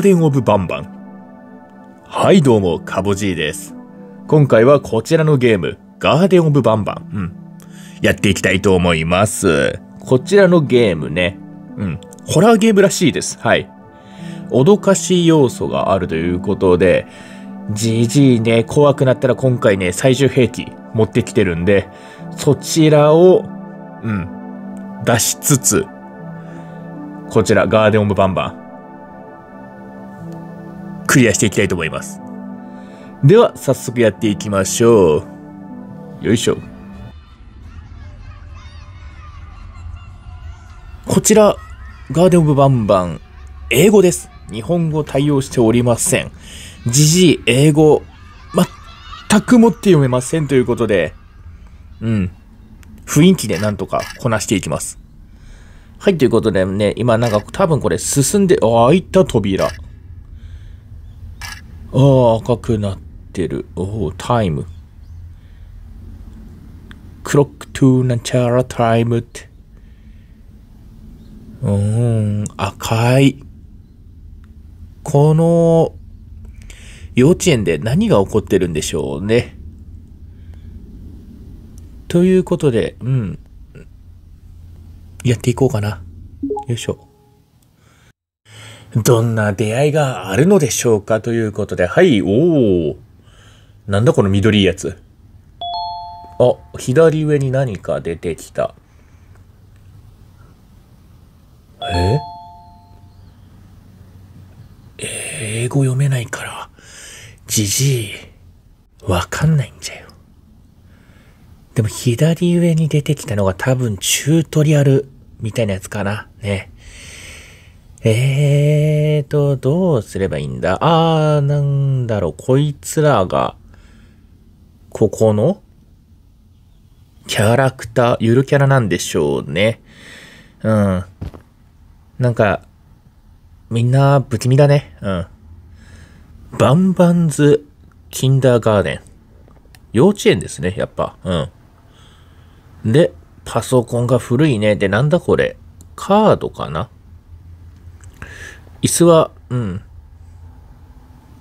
デンオブバンバン。はい、どうも、カボジーです。今回はこちらのゲーム、ガーデンオブバンバン。うん。やっていきたいと思います。こちらのゲームね。うん。ホラーゲームらしいです。はい。脅かし要素があるということで、じじいね、怖くなったら今回ね、最終兵器持ってきてるんで、そちらを、うん、出しつつ、こちら、ガーデンオブバンバン、クリアしていきたいと思います。では、早速やっていきましょう。よいしょ。こちら、ガーデン・オブ・バンバン、英語です。日本語対応しておりません。じじい、英語、全くもって読めませんということで、うん。雰囲気でなんとかこなしていきます。はい、ということでね、今なんか多分これ進んで、あ、開いた扉。ああ、赤くなってる。おお、タイム。クロックトゥーナんちラタイムって。うーん、赤い。この、幼稚園で何が起こってるんでしょうね。ということで、うん。やっていこうかな。よいしょ。どんな出会いがあるのでしょうかということで、はい、おー。なんだこの緑いやつ。あ、左上に何か出てきた。え英語読めないから、じじい、わかんないんじゃよ。でも左上に出てきたのが多分チュートリアルみたいなやつかな。ね。えーと、どうすればいいんだあー、なんだろう、こいつらが、ここの、キャラクター、ゆるキャラなんでしょうね。うん。なんか、みんな不気味だね。うん。バンバンズ、キンダーガーデン。幼稚園ですね、やっぱ。うん。で、パソコンが古いね。で、なんだこれ。カードかな椅子は、うん。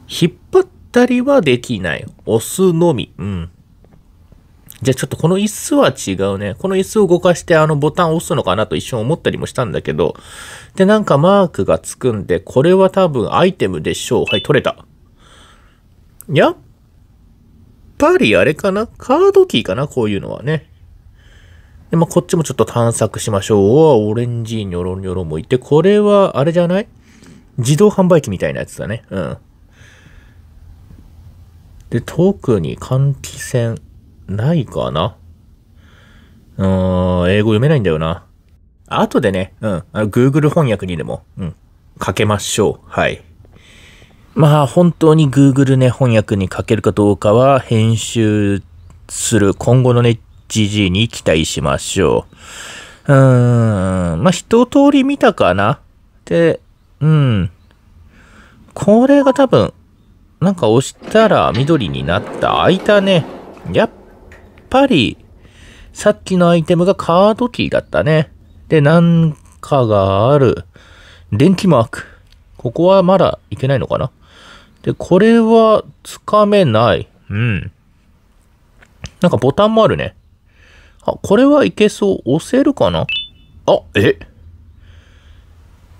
引っ張ったりはできない。押すのみ。うん。じゃあちょっとこの椅子は違うね。この椅子を動かしてあのボタンを押すのかなと一瞬思ったりもしたんだけど。で、なんかマークがつくんで、これは多分アイテムでしょう。はい、取れた。やっぱりあれかなカードキーかなこういうのはね。で、まあ、こっちもちょっと探索しましょう。おオレンジニョロニョロもいて、これは、あれじゃない自動販売機みたいなやつだね。うん。で、特に換気扇ないかなうーん、英語読めないんだよな。あとでね、うん、あの Google 翻訳にでも、うん、かけましょう。はい。まあ、本当に Google ね、翻訳にかけるかどうかは、編集する今後のね、GG に期待しましょう。うーん、まあ、一通り見たかな。で、うん。これが多分、なんか押したら緑になった。開いたね。やっぱり、さっきのアイテムがカードキーだったね。で、なんかがある。電気マーク。ここはまだいけないのかなで、これはつかめない。うん。なんかボタンもあるね。あ、これはいけそう。押せるかなあ、え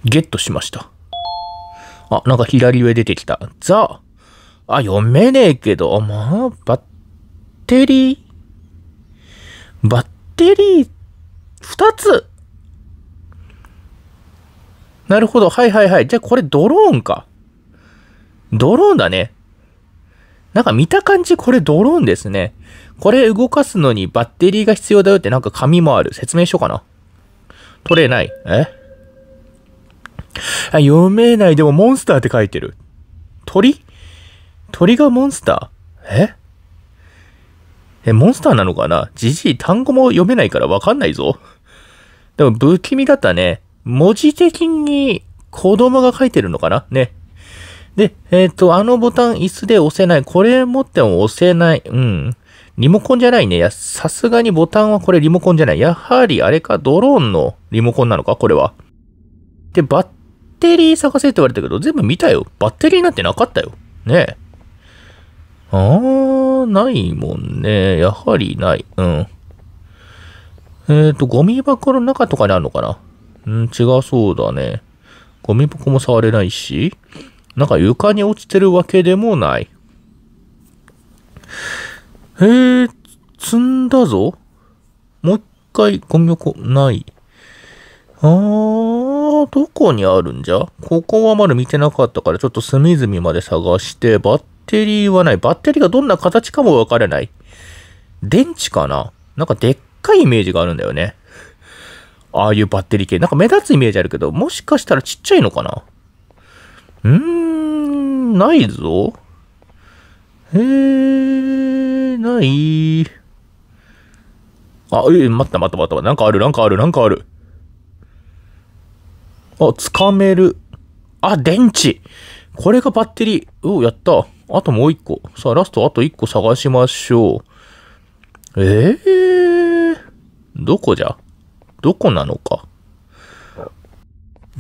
ゲットしました。あ、なんか左上出てきた。ザ、あ、読めねえけど、まあ、バッテリー、バッテリー、二つなるほど。はいはいはい。じゃあこれドローンか。ドローンだね。なんか見た感じこれドローンですね。これ動かすのにバッテリーが必要だよってなんか紙もある。説明しようかな取れない。え読めない。でもモンスターって書いてる。鳥鳥がモンスターええ、モンスターなのかなじじい、単語も読めないからわかんないぞ。でも不気味だったね。文字的に子供が書いてるのかなね。で、えっ、ー、と、あのボタン椅子で押せない。これ持っても押せない。うん。リモコンじゃないね。いや、さすがにボタンはこれリモコンじゃない。やはりあれか、ドローンのリモコンなのかこれは。で、バッテリー探せって言われたけど、全部見たよ。バッテリーなんてなかったよ。ねえ。あー、ないもんね。やはりない。うん。えっ、ー、と、ゴミ箱の中とかにあるのかなうん、違うそうだね。ゴミ箱も触れないし、なんか床に落ちてるわけでもない。えー、積んだぞもう一回ゴミ箱ない。あー、どこにあるんじゃここはまだ見てなかったから、ちょっと隅々まで探して、バッテリーはない。バッテリーがどんな形かもわからない。電池かななんかでっかいイメージがあるんだよね。ああいうバッテリー系。なんか目立つイメージあるけど、もしかしたらちっちゃいのかなうーん、ないぞ。へえー、ない。あ、え、待った待った待った。なんかある、なんかある、なんかある。あ、つかめる。あ、電池。これがバッテリー。おやった。あともう一個。さあ、ラストあと一個探しましょう。ええー、どこじゃどこなのか。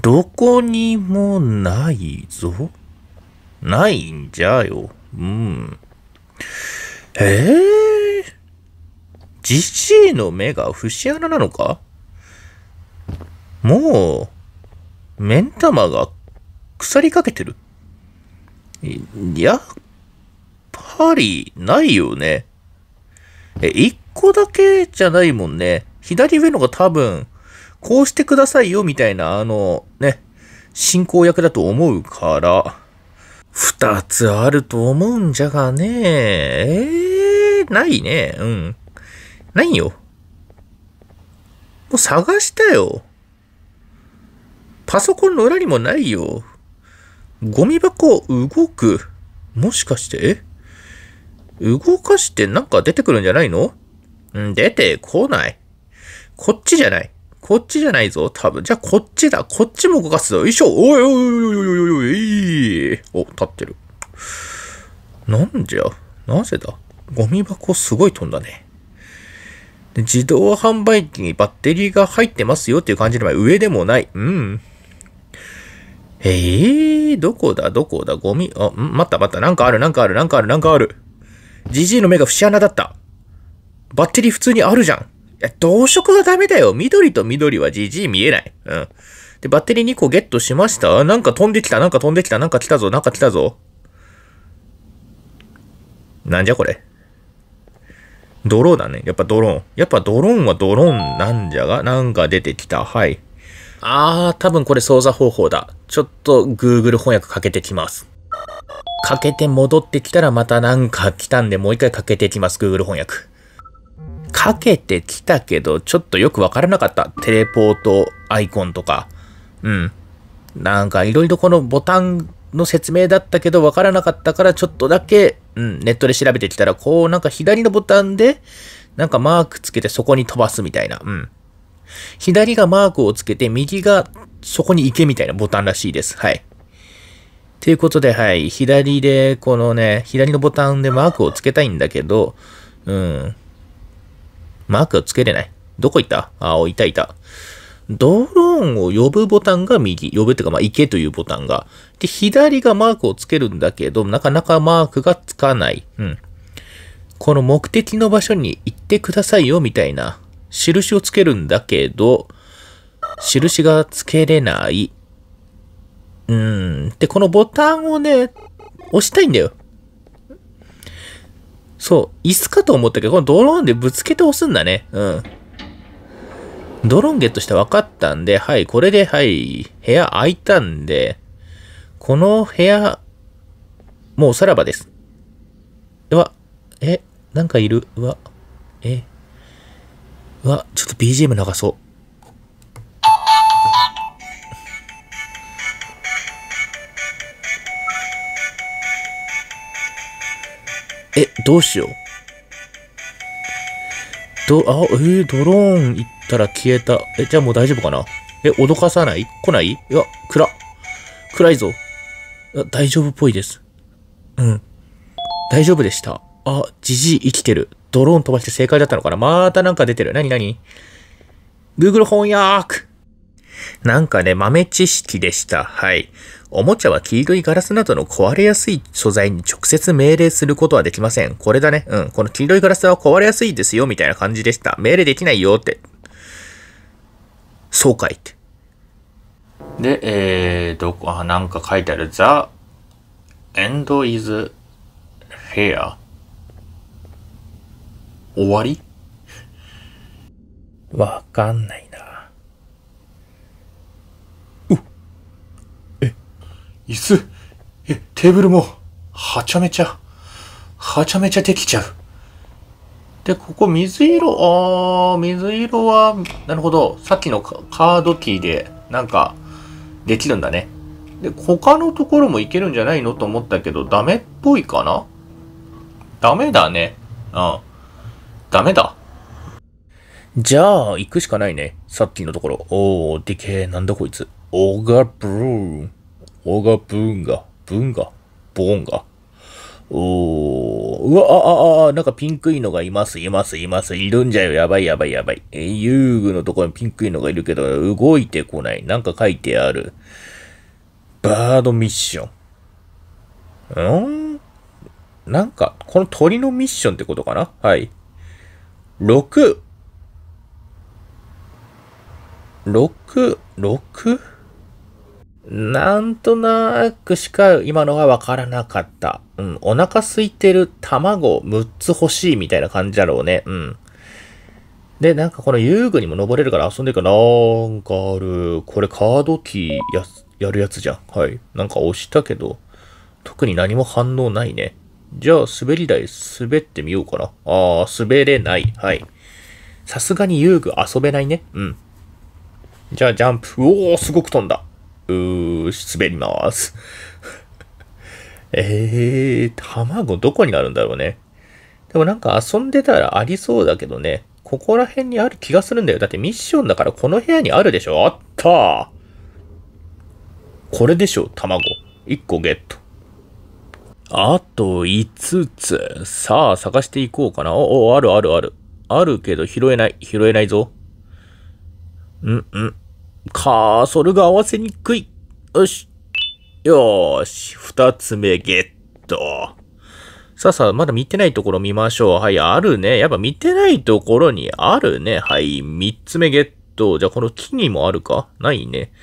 どこにもないぞ。ないんじゃよ。うん。ええー、じじいの目が節穴なのかもう、目ん玉が腐りかけてるやっぱりないよね。え、一個だけじゃないもんね。左上のが多分、こうしてくださいよみたいな、あの、ね、進行役だと思うから、二つあると思うんじゃがねえー、ないね。うん。ないよ。もう探したよ。パソコンの裏にもないよ。ゴミ箱動く。もしかして動かしてなんか出てくるんじゃないのん出てこない。こっちじゃない。こっちじゃないぞ、多分。じゃあこっちだ。こっちも動かすぞ。よいしょ。おいおいおいおいおいおいおい。お、立ってる。なんじゃなぜだゴミ箱すごい飛んだね。自動販売機にバッテリーが入ってますよっていう感じの前、上でもない。うん。えー、どこだどこだゴミ、あ、ん待った待った。なんかあるなんかあるなんかあるなんかある。じじいの目が節穴だった。バッテリー普通にあるじゃん。いや、同色がダメだよ。緑と緑はじじい見えない。うん。で、バッテリー2個ゲットしましたなんか飛んできた、なんか飛んできた、なんか来たぞ、なんか来たぞ。なんじゃこれ。ドローだね。やっぱドローン。やっぱドローンはドローンなんじゃが、なんか出てきた。はい。ああ、多分これ操作方法だ。ちょっと Google 翻訳かけてきます。かけて戻ってきたらまたなんか来たんでもう一回かけてきます、Google 翻訳。かけてきたけど、ちょっとよくわからなかった。テレポートアイコンとか。うん。なんかいろいろこのボタンの説明だったけどわからなかったからちょっとだけ、うん、ネットで調べてきたら、こうなんか左のボタンで、なんかマークつけてそこに飛ばすみたいな。うん。左がマークをつけて、右がそこに行けみたいなボタンらしいです。はい。ということで、はい。左で、このね、左のボタンでマークをつけたいんだけど、うん。マークをつけれない。どこ行ったあ、いたいた。ドローンを呼ぶボタンが右、呼ぶっていうか、まあ、行けというボタンが。で、左がマークをつけるんだけど、なかなかマークがつかない。うん。この目的の場所に行ってくださいよ、みたいな印をつけるんだけど、印がつけれない。うん。で、このボタンをね、押したいんだよ。そう、椅子かと思ったけど、このドローンでぶつけて押すんだね。うん。ドローンゲットして分かったんで、はい、これで、はい、部屋空いたんで、この部屋、もうさらばです。うわ、え、なんかいるうわ、え、わ、ちょっと BGM 流そう。え、どうしよう。ど、あ、えー、ドローン行ったら消えた。え、じゃあもう大丈夫かなえ、脅かさない来ないいや、暗。暗いぞ。大丈夫っぽいです。うん。大丈夫でした。あ、じじい生きてる。ドローン飛ばして正解だったのかなまたなんか出てる。なになに ?Google 翻訳なんかね、豆知識でした。はい。おもちゃは黄色いガラスなどの壊れやすい素材に直接命令することはできません。これだね。うん。この黄色いガラスは壊れやすいですよ、みたいな感じでした。命令できないよって。そうかいって。で、えー、どこ、あ、なんか書いてある。The end is fair. 終わりわかんないな。うえ、椅子、え、テーブルも、はちゃめちゃ、はちゃめちゃできちゃう。で、ここ水色、あー、水色は、なるほど、さっきのカードキーで、なんか、できるんだね。で、他のところもいけるんじゃないのと思ったけど、ダメっぽいかなダメだね。うん。ダメだ。じゃあ、行くしかないね。さっきのところ。おー、でけえ、なんだこいつ。オガブルーン。オガブーンガ。ブーンガ。ボーンガ。おー。うわ、あ、あ、あ、なんかピンクいのがいます、います、います。いるんじゃよ。やばい、やばい、やばい。え、遊具のところにピンクいのがいるけど、動いてこない。なんか書いてある。バードミッション。んなんか、この鳥のミッションってことかなはい。6、六、六なんとなくしか今のはわからなかった。うん。お腹空いてる卵6つ欲しいみたいな感じだろうね。うん。で、なんかこの遊具にも登れるから遊んでるかななんかある。これカードキーや、やるやつじゃん。はい。なんか押したけど、特に何も反応ないね。じゃあ、滑り台滑ってみようかな。ああ、滑れない。はい。さすがに遊具遊べないね。うん。じゃあ、ジャンプ。おー、すごく飛んだ。うー、滑りまーす。えー、卵どこにあるんだろうね。でもなんか遊んでたらありそうだけどね。ここら辺にある気がするんだよ。だってミッションだからこの部屋にあるでしょあったこれでしょ卵。1個ゲット。あと5つ。さあ、探していこうかな。お、お、あるあるある。あるけど拾えない。拾えないぞ。ん、ん。カーソルが合わせにくい。よし。よーし。2つ目ゲット。さあさあ、まだ見てないところ見ましょう。はい、あるね。やっぱ見てないところにあるね。はい、3つ目ゲット。じゃあこの木にもあるかないね。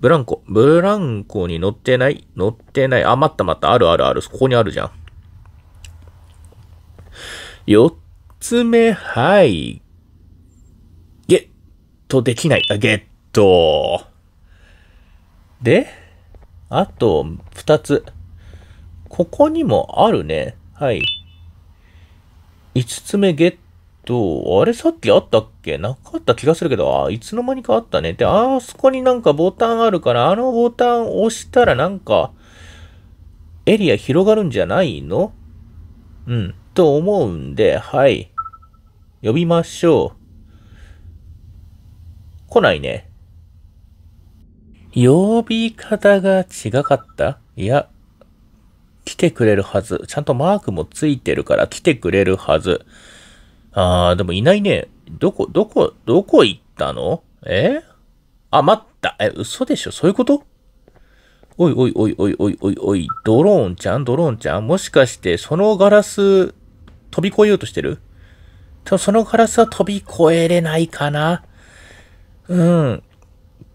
ブランコ。ブランコに乗ってない乗ってない。あ、待った待った。あるあるある。ここにあるじゃん。四つ目、はい。ゲットできない。あ、ゲット。で、あと二つ。ここにもあるね。はい。五つ目、ゲッと、あれさっきあったっけなかった気がするけど、あ、いつの間にかあったね。で、あそこになんかボタンあるから、あのボタン押したらなんか、エリア広がるんじゃないのうん、と思うんで、はい。呼びましょう。来ないね。呼び方が違かったいや、来てくれるはず。ちゃんとマークもついてるから来てくれるはず。あー、でもいないね。どこ、どこ、どこ行ったのえあ、待った。え、嘘でしょそういうことおいおいおいおいおいおいおい、ドローンちゃんドローンちゃんもしかしてそのガラス飛び越えようとしてるとそのガラスは飛び越えれないかなうん。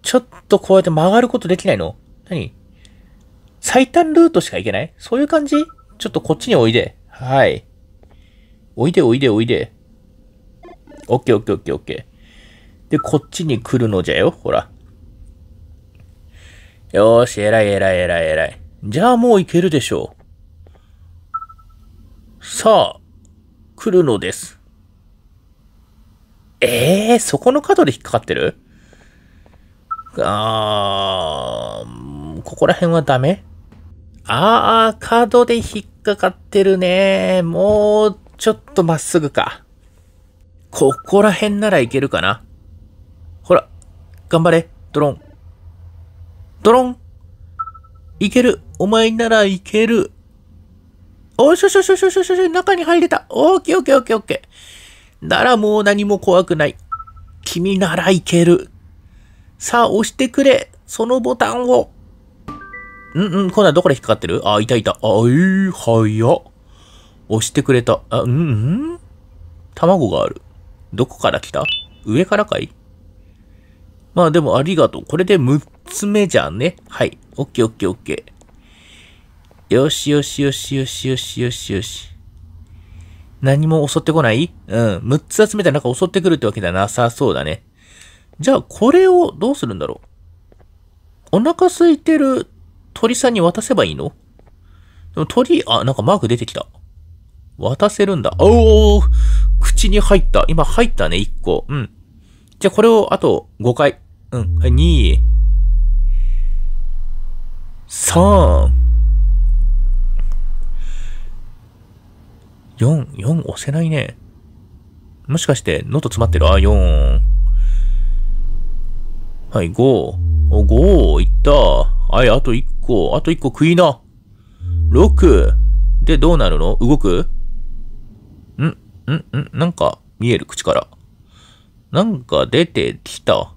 ちょっとこうやって曲がることできないの何最短ルートしか行けないそういう感じちょっとこっちにおいで。はい。おいでおいでおいで。オッケーオッケーオッケーオッケー。で、こっちに来るのじゃよ。ほら。よーし、偉い偉い偉い偉い。じゃあもういけるでしょう。さあ、来るのです。ええー、そこの角で引っかかってるあー、ここら辺はダメあー、角で引っかかってるね。もう、ちょっとまっすぐか。ここら辺ならいけるかな。ほら、頑張れ、ドローン。ドローンいけるお前ならいけるおいしょしょしょしょしょしょしょ中に入れたオッケーオッケーオッケーオッケーならもう何も怖くない。君ならいける。さあ、押してくれそのボタンをうんうん、今んはどこで引っかかってるあ、いたいた。あ、えー、はや。押してくれた。あ、うんうん卵がある。どこから来た上からかいまあでもありがとう。これで6つ目じゃんね。はい。オッケーオッケーオッケー。よしよしよしよしよしよしよし。何も襲ってこないうん。6つ集めたらなんか襲ってくるってわけじゃなさそうだね。じゃあこれをどうするんだろうお腹空いてる鳥さんに渡せばいいのでも鳥、あ、なんかマーク出てきた。渡せるんだ。おお口に入った。今入ったね、1個。うん。じゃあこれをあと5回。うん。はい、2、3、4、4押せないね。もしかして、喉詰まってるあ、4。はい、5。5、いった。はい、あと1個。あと1個食いな。6。で、どうなるの動くんんなんか見える口から。なんか出てきた。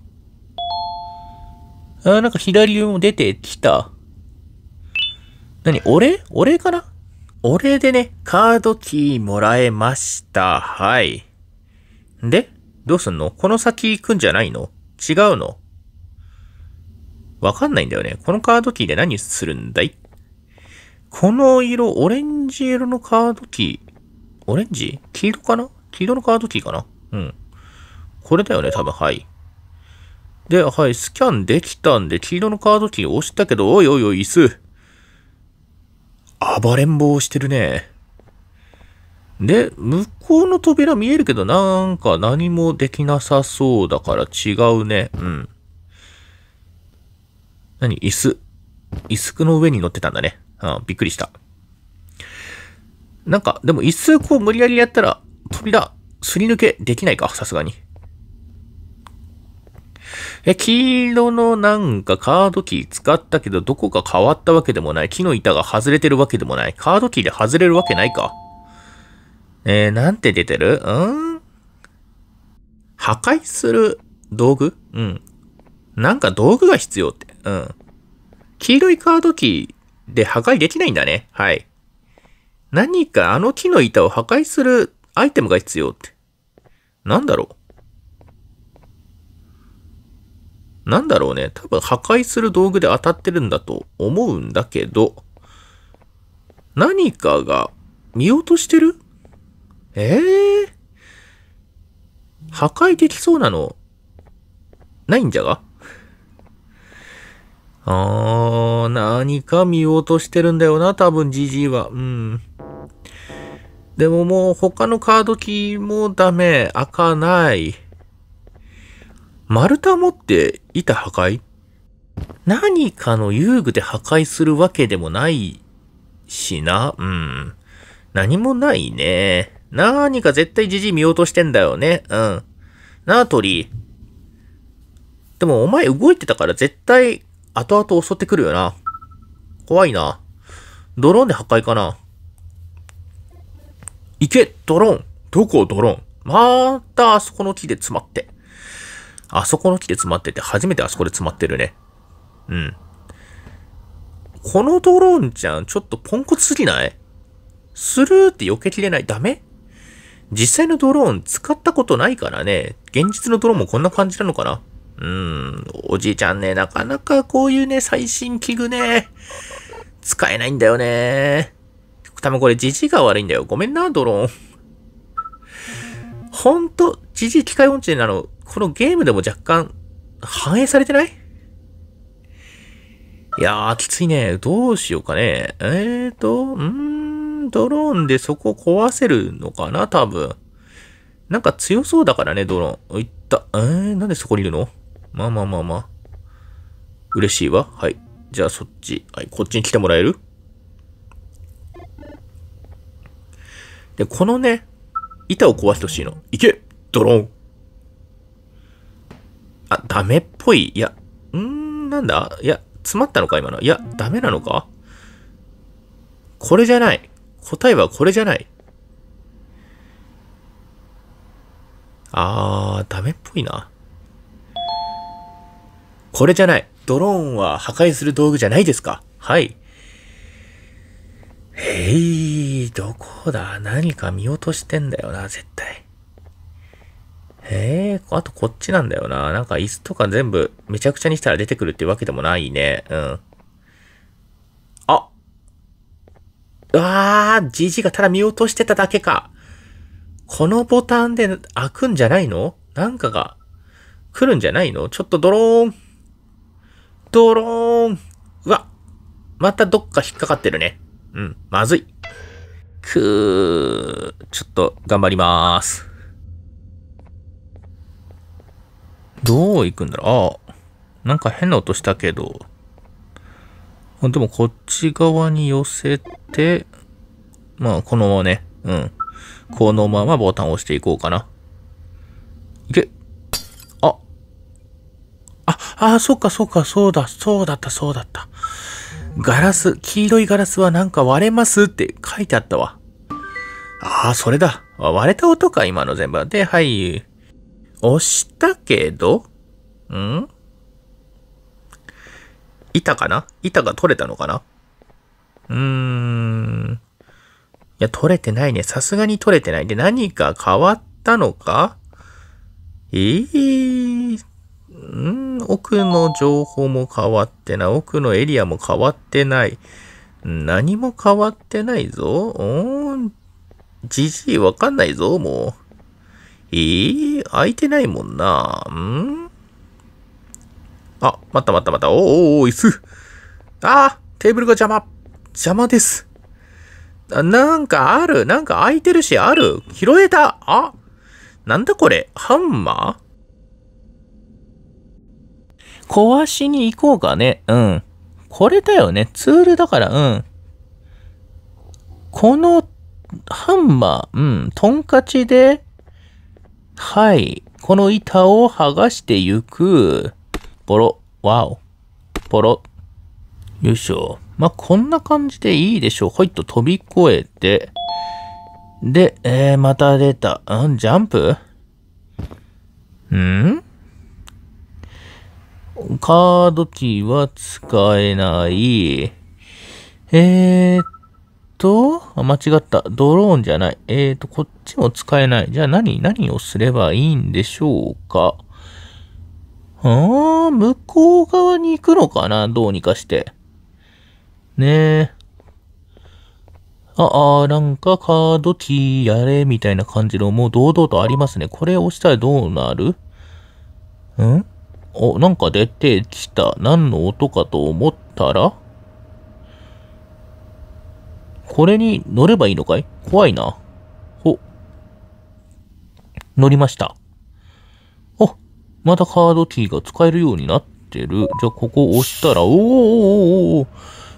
あ、なんか左上も出てきた。なに、俺俺かな俺でね、カードキーもらえました。はい。でどうすんのこの先行くんじゃないの違うのわかんないんだよね。このカードキーで何するんだいこの色、オレンジ色のカードキー。オレンジ黄色かな黄色のカードキーかなうん。これだよね、多分、はい。で、はい、スキャンできたんで、黄色のカードキー押したけど、おいおいおい、椅子。暴れん坊してるね。で、向こうの扉見えるけど、なんか何もできなさそうだから違うね。うん。何椅子。椅子の上に乗ってたんだね。うん、びっくりした。なんか、でも一数こう無理やりやったら、扉、すり抜けできないか、さすがに。え、黄色のなんかカードキー使ったけど、どこか変わったわけでもない。木の板が外れてるわけでもない。カードキーで外れるわけないか。えー、なんて出てるうん破壊する道具うん。なんか道具が必要って。うん。黄色いカードキーで破壊できないんだね。はい。何かあの木の板を破壊するアイテムが必要って。なんだろうなんだろうね。多分破壊する道具で当たってるんだと思うんだけど、何かが見落としてるえぇ、ー、破壊できそうなの、ないんじゃがあー、何か見落としてるんだよな、多分 GG は。うん。でももう他のカードキーもダメ。開かない。丸太持って板破壊何かの遊具で破壊するわけでもないしな。うん。何もないね。何か絶対じじい見落としてんだよね。うん。なあ、鳥。でもお前動いてたから絶対後々襲ってくるよな。怖いな。ドローンで破壊かな。行け、ドローン。どこドローン。またあそこの木で詰まって。あそこの木で詰まってて、初めてあそこで詰まってるね。うん。このドローンちゃん、ちょっとポンコツすぎないスルーって避けきれない。ダメ実際のドローン使ったことないからね。現実のドローンもこんな感じなのかなうーん。おじいちゃんね、なかなかこういうね、最新器具ね、使えないんだよね。多分これ、じじが悪いんだよ。ごめんな、ドローン。ほんと、じじ機械音痴なの、このゲームでも若干、反映されてないいやー、きついね。どうしようかね。えーと、んー、ドローンでそこ壊せるのかな多分。なんか強そうだからね、ドローン。いった。えー、なんでそこにいるのまあまあまあまあ。嬉しいわ。はい。じゃあそっち。はい、こっちに来てもらえるで、このね、板を壊してほしいの。いけドローンあ、ダメっぽい。いや、うーん、なんだいや、詰まったのか今の。いや、ダメなのかこれじゃない。答えはこれじゃない。あー、ダメっぽいな。これじゃない。ドローンは破壊する道具じゃないですかはい。えい、どこだ何か見落としてんだよな、絶対。えー、あとこっちなんだよな。なんか椅子とか全部めちゃくちゃにしたら出てくるってわけでもないね。うん。あうあー、じじがただ見落としてただけか。このボタンで開くんじゃないのなんかが来るんじゃないのちょっとドローン。ドローン。うわ、またどっか引っかかってるね。うん、まずい。くー、ちょっと頑張ります。どう行くんだろうああ、なんか変な音したけど。でもこっち側に寄せて、まあこのままね、うん。このままボタンを押していこうかな。いけああ、あ、そっかそっか、そうだ、そうだった、そうだった。ガラス、黄色いガラスはなんか割れますって書いてあったわ。ああ、それだ。割れた音か、今の全部。で、はい。押したけど、ん板かな板が取れたのかなうーん。いや、取れてないね。さすがに取れてない。で、何か変わったのかええー、ん奥の情報も変わってない。奥のエリアも変わってない。何も変わってないぞ。うん。じじいわかんないぞ、もう。えー、開いてないもんな。んあ、待った待った待った。おーおお椅子。あー、テーブルが邪魔。邪魔です。ななんかある。なんか開いてるし、ある。拾えた。あ、なんだこれ。ハンマー壊しに行こうかね。うん。これだよね。ツールだから、うん。この、ハンマー、うん、トンカチで、はい、この板を剥がしていく。ポロ、わお、ポロ。よいしょ。まあ、こんな感じでいいでしょう。ほいっと飛び越えて。で、えー、また出た。うん、ジャンプんカードキーは使えない。えー、っと、あ、間違った。ドローンじゃない。えー、っと、こっちも使えない。じゃあ何、何をすればいいんでしょうか。あー、向こう側に行くのかなどうにかして。ねえ。ああ、なんかカードキーやれ、みたいな感じのもう堂々とありますね。これ押したらどうなるんお、なんか出てきた。何の音かと思ったらこれに乗ればいいのかい怖いな。ほ。乗りました。お、またカードキーが使えるようになってる。じゃここ押したら、おーおー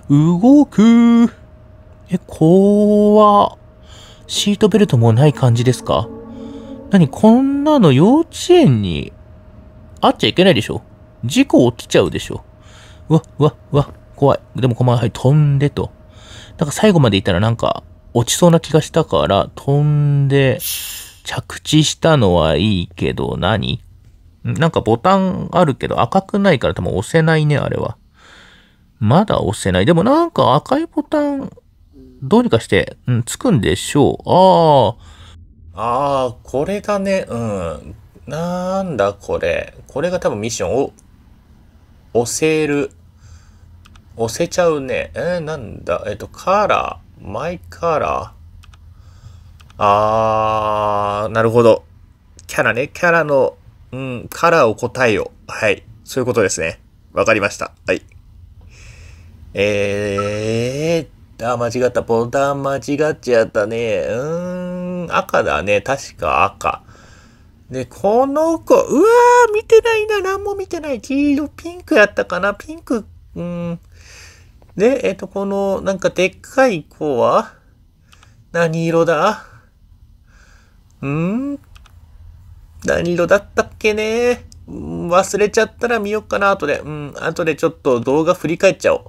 おお動くえ、怖シートベルトもない感じですか何こんなの幼稚園に会っちゃいけないでしょ。事故起きちゃうでしょ。うわ、うわ、うわ、怖い。でもこの前、はい、飛んでと。だから最後までいたらなんか、落ちそうな気がしたから、飛んで、着地したのはいいけど何、なんかボタンあるけど赤くないから多分押せないね、あれは。まだ押せない。でもなんか赤いボタン、どうにかして、うん、つくんでしょう。ああ。ああ、これがね、うん。なんだこれ。これが多分ミッションを押せる。押せちゃうね。えー、なんだ。えっ、ー、と、カラー。マイカラー。あー、なるほど。キャラね。キャラの、うん、カラーを答えよ。はい。そういうことですね。わかりました。はい。えー、あ、間違った。ボタン間違っちゃったね。うーん、赤だね。確か赤。で、この子、うわー、見てないな、何も見てない。黄色、ピンクやったかな、ピンク、うん。で、えっと、この、なんかでっかい子は、何色だうん何色だったっけねうん、忘れちゃったら見よっかな、後で。うん、後でちょっと動画振り返っちゃおう。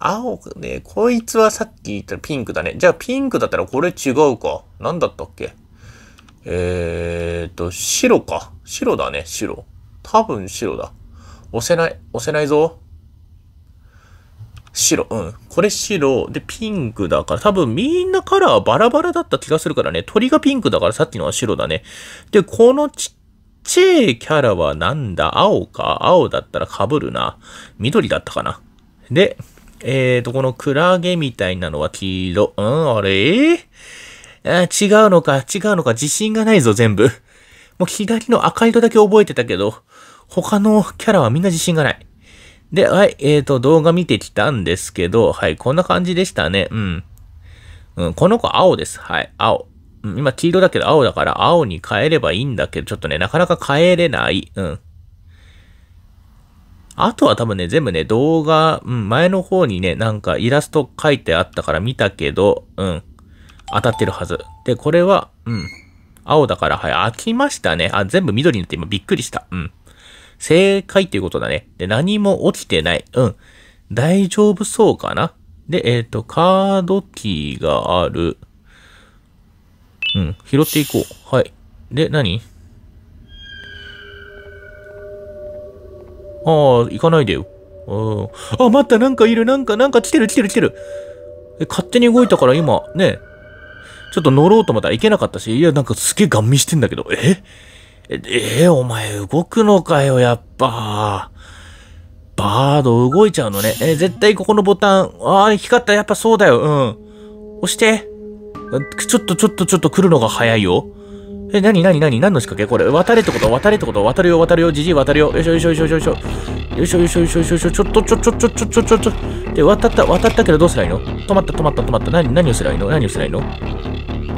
青ね、こいつはさっき言ったピンクだね。じゃあピンクだったらこれ違うか。何だったっけえー、っと、白か。白だね、白。多分白だ。押せない、押せないぞ。白、うん。これ白、で、ピンクだから、多分みんなカラーバラバラだった気がするからね。鳥がピンクだからさっきのは白だね。で、このちっちゃいキャラはなんだ青か青だったら被るな。緑だったかな。で、えーと、このクラゲみたいなのは黄色。うん、あれ違うのか、違うのか、自信がないぞ、全部。もう左の赤色だけ覚えてたけど、他のキャラはみんな自信がない。で、はい、えーと、動画見てきたんですけど、はい、こんな感じでしたね。うん。うん、この子青です。はい、青。今黄色だけど青だから青に変えればいいんだけど、ちょっとね、なかなか変えれない。うん。あとは多分ね、全部ね、動画、うん、前の方にね、なんかイラスト書いてあったから見たけど、うん。当たってるはず。で、これは、うん。青だから、はい、開きましたね。あ、全部緑になって今びっくりした。うん。正解っていうことだね。で、何も落ちてない。うん。大丈夫そうかなで、えっ、ー、と、カードキーがある。うん、拾っていこう。はい。で、何ああ、行かないでよ。ああ、待った、なんかいる、なんか、なんか来てる、来てる、来てる。え、勝手に動いたから今、ね、ちょっと乗ろうと思ったらいけなかったし、いや、なんかすげえガン見してんだけど、えええお前動くのかよ、やっぱ。バード動いちゃうのね。え、絶対ここのボタン、ああ、光った、やっぱそうだよ、うん。押して。ちょっとちょっとちょっと来るのが早いよ。え、なになになに何の仕掛けこれ、渡れってこと渡れってこと渡るよ、渡るよ、じじい渡るよ。よいしょよいしょよいしょよいしょ。よいしょよいしょよいしょよいしょちょっとちょちょちょちょちょちょちょで渡った渡ったけどどうすりゃいいの止まった止まった止まった何何をすりゃいいの何をすりゃいいの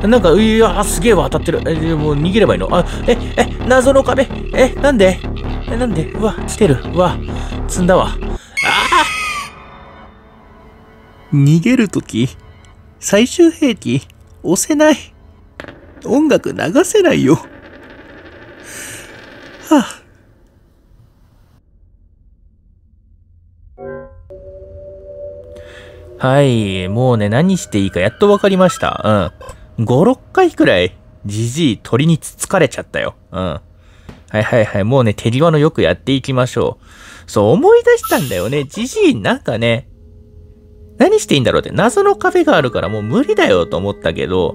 なんかいやすげえわ当たってるえもう逃げればいいのあええ謎の壁えなんでえなんでうわ来てるうわ積んだわああ逃げるとき最終兵器押せない音楽流せないよはあはい、もうね、何していいかやっと分かりました。うん。5、6回くらい、じじい鳥につつかれちゃったよ。うん。はいはいはい、もうね、手際のよくやっていきましょう。そう、思い出したんだよね。じじい、なんかね、何していいんだろうって、謎の壁があるからもう無理だよと思ったけど、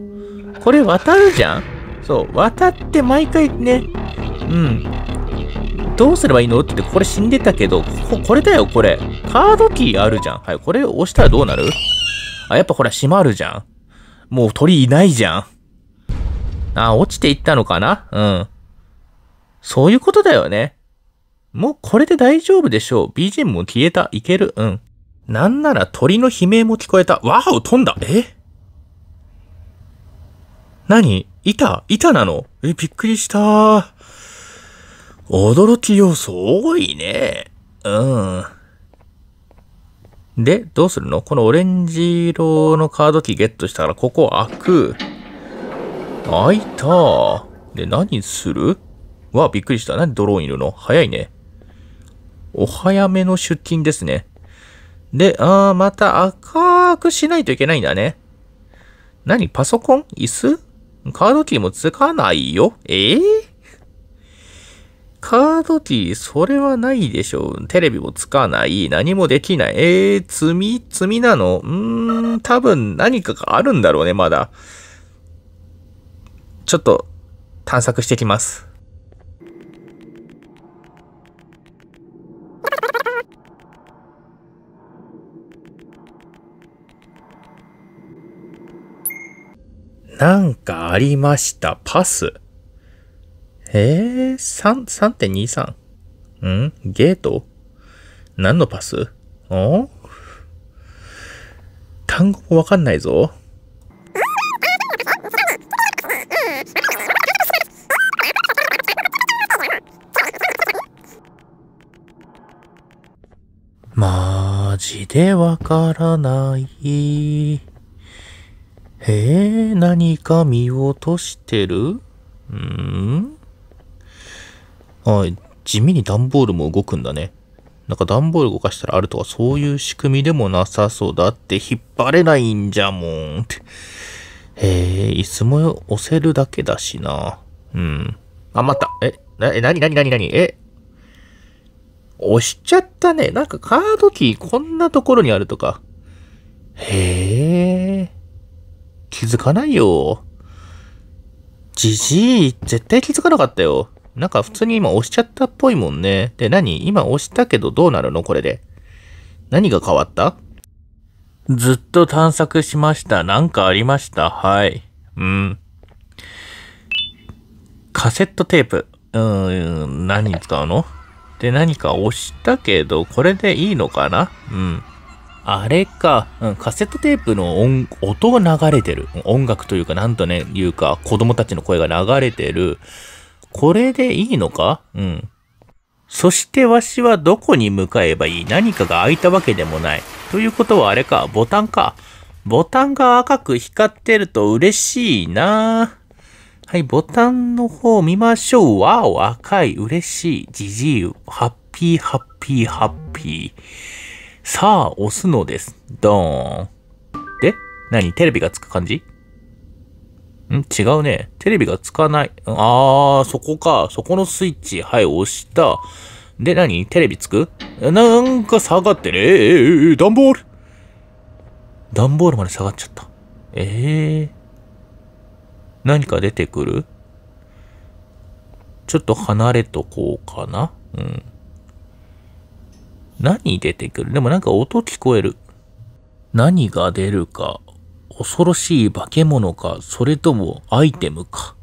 これ渡るじゃんそう、渡って毎回ね、うん、どうすればいいのってこれ死んでたけど、ここれだよ、これ。カードキーあるじゃん。はい、これ押したらどうなるあ、やっぱほら閉まるじゃん。もう鳥いないじゃん。あ、落ちていったのかなうん。そういうことだよね。もうこれで大丈夫でしょう。BGM も消えた。いける。うん。なんなら鳥の悲鳴も聞こえた。わお、飛んだ。え何板板なのえ、びっくりしたー。驚き要素多いね。うん。で、どうするのこのオレンジ色のカードキーゲットしたから、ここ開く。開いた。で、何するわ、びっくりした。何ドローンいるの早いね。お早めの出勤ですね。で、あー、また赤くしないといけないんだね。何パソコン椅子カードキーもつかないよええーカードキー、それはないでしょう。テレビもつかない。何もできない。えー、積み、積みなのうーん、多分何かがあるんだろうね、まだ。ちょっと、探索してきます。なんかありました。パス。えー、3、3.23? んゲート何のパスお単語もわかんないぞ。マジでわからない。えー、何か見落としてるんあ地味に段ボールも動くんだね。なんか段ボール動かしたらあるとかそういう仕組みでもなさそうだって引っ張れないんじゃもんって。へえ、椅子も押せるだけだしな。うん。あ、待った。え、な、え、なになになになにえ、押しちゃったね。なんかカードキーこんなところにあるとか。へえ。気づかないよ。じじい、絶対気づかなかったよ。なんか普通に今押しちゃったっぽいもんね。で、何今押したけどどうなるのこれで。何が変わったずっと探索しました。なんかありました。はい。うん。カセットテープ。うーん、何に使うので、何か押したけど、これでいいのかなうん。あれか、うん、カセットテープの音、音が流れてる。音楽というか、なんとね、いうか、子供たちの声が流れてる。これでいいのかうん。そしてわしはどこに向かえばいい何かが開いたわけでもない。ということはあれか、ボタンか。ボタンが赤く光ってると嬉しいなはい、ボタンの方見ましょう。わお、赤い、嬉しい、じじい、ハッピー、ハッピー、ハッピー。さあ、押すのです。ドーン。で何テレビがつく感じん違うね。テレビがつかない。あー、そこか。そこのスイッチ。はい、押した。で、何テレビつくなんか下がってる。えー、えー、段ボール段ボールまで下がっちゃった。ええー、何か出てくるちょっと離れとこうかな。うん。何出てくるでもなんか音聞こえる。何が出るか。恐ろしい化け物か、それともアイテムか。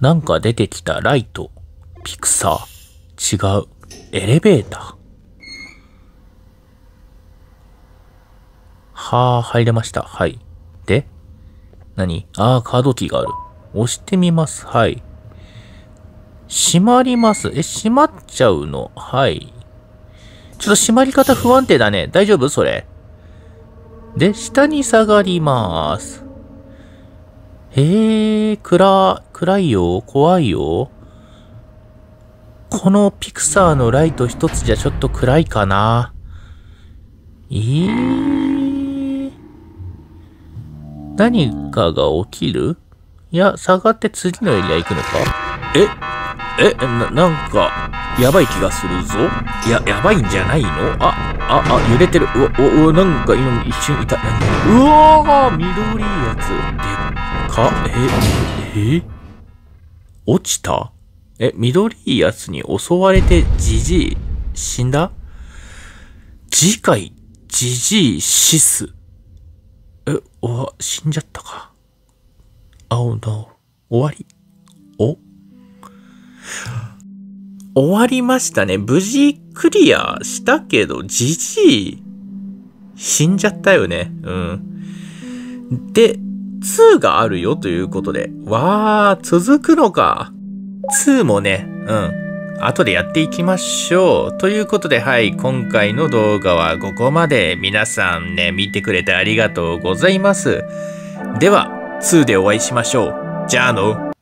なんか出てきたライト、ピクサー、違う、エレベーター。はあ、入れました。はい。で何ああ、カードキーがある。押してみます。はい。閉まります。え、閉まっちゃうのはい。ちょっと閉まり方不安定だね。大丈夫それ。で、下に下がります。へえ、暗、暗いよ、怖いよ。このピクサーのライト一つじゃちょっと暗いかな。えー、何かが起きるいや、下がって次のエリア行くのかええな、なんか、やばい気がするぞ。や、やばいんじゃないのあ、あ、あ、揺れてる。うわ、お、お、なんか今一瞬いた。うわー緑いやつ。でっか。え、え落ちたえ、緑いやつに襲われてじじい死んだ次回、じじい死す。え、お、死んじゃったか。あ、お、終わり。お終わりましたね。無事クリアしたけど、じじい、死んじゃったよね。うん。で、2があるよということで。わー、続くのか。2もね、うん。後でやっていきましょう。ということで、はい、今回の動画はここまで。皆さんね、見てくれてありがとうございます。では、2でお会いしましょう。じゃあの。